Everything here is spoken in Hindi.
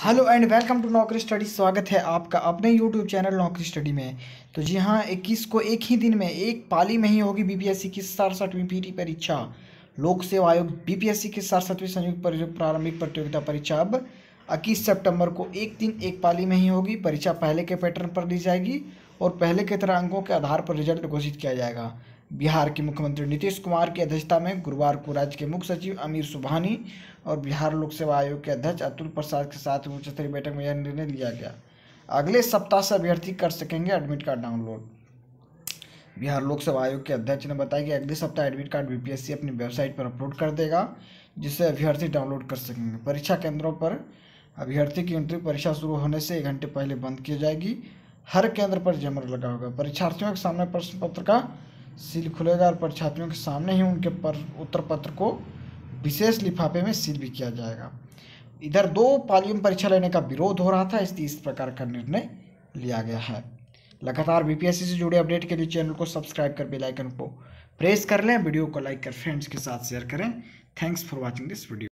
hello and welcome to Naukri study स्वागत है आपका अपने यूट्यूब चैनल नौकरी स्टडी में तो जी हाँ इक्कीस को एक ही दिन में एक पाली में ही होगी बीपीएससी e की सड़सठवीं पीटी परीक्षा लोक सेवा आयोग बीपीएससी e की सड़सठवीं संयुक्त प्रारंभिक प्रतियोगिता परीक्षा अब इक्कीस सेप्टेम्बर को एक दिन एक पाली में ही होगी परीक्षा पहले के पैटर्न पर ली जाएगी और पहले के तरह अंकों के आधार पर रिजल्ट घोषित किया जाएगा बिहार के मुख्यमंत्री नीतीश कुमार की अध्यक्षता में गुरुवार को राज्य के मुख्य सचिव अमीर सुबहानी और बिहार लोक सेवा आयोग के अध्यक्ष अतुल प्रसाद के साथ उच्च स्तरीय बैठक में यह निर्णय लिया गया अगले सप्ताह से अभ्यर्थी कर सकेंगे एडमिट कार्ड डाउनलोड बिहार लोक सेवा आयोग के अध्यक्ष ने बताया कि अगले सप्ताह एडमिट कार्ड बीपीएससी अपनी वेबसाइट पर अपलोड कर देगा जिससे अभ्यर्थी डाउनलोड कर सकेंगे परीक्षा केंद्रों पर अभ्यर्थी की एंट्री परीक्षा शुरू होने से एक घंटे पहले बंद की जाएगी हर केंद्र पर जमर लगा होगा परीक्षार्थियों के सामने प्रश्न पत्र का सील खुलेगा और परीक्षार्थियों के सामने ही उनके पर उत्तर पत्र को विशेष लिफाफे में सील भी किया जाएगा इधर दो पालियों में परीक्षा लेने का विरोध हो रहा था इसलिए इस प्रकार का निर्णय लिया गया है लगातार बीपीएससी से जुड़े अपडेट के लिए चैनल को सब्सक्राइब कर बेलाइकन को प्रेस कर लें वीडियो को लाइक कर फ्रेंड्स के साथ शेयर करें thanks for watching this video